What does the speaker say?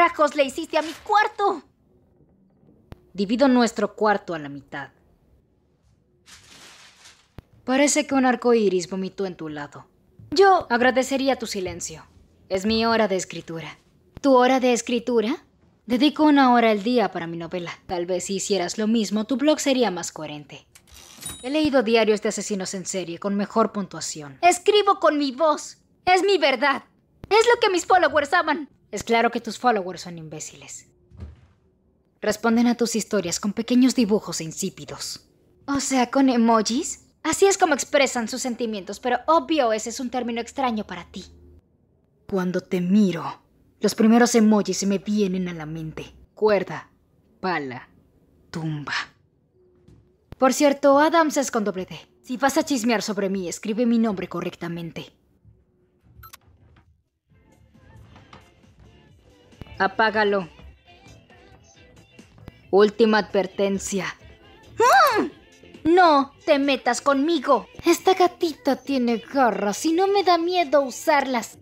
carajos le hiciste a mi cuarto? Divido nuestro cuarto a la mitad. Parece que un arco iris vomitó en tu lado. Yo agradecería tu silencio. Es mi hora de escritura. ¿Tu hora de escritura? Dedico una hora al día para mi novela. Tal vez si hicieras lo mismo, tu blog sería más coherente. He leído diarios de asesinos en serie con mejor puntuación. Escribo con mi voz. Es mi verdad. Es lo que mis followers aman. Es claro que tus followers son imbéciles. Responden a tus historias con pequeños dibujos e insípidos. O sea, con emojis. Así es como expresan sus sentimientos, pero obvio ese es un término extraño para ti. Cuando te miro, los primeros emojis se me vienen a la mente. Cuerda, pala, tumba. Por cierto, Adams es con doble D. Si vas a chismear sobre mí, escribe mi nombre correctamente. Apágalo. Última advertencia. ¡Mmm! No te metas conmigo. Esta gatita tiene garras y no me da miedo usarlas.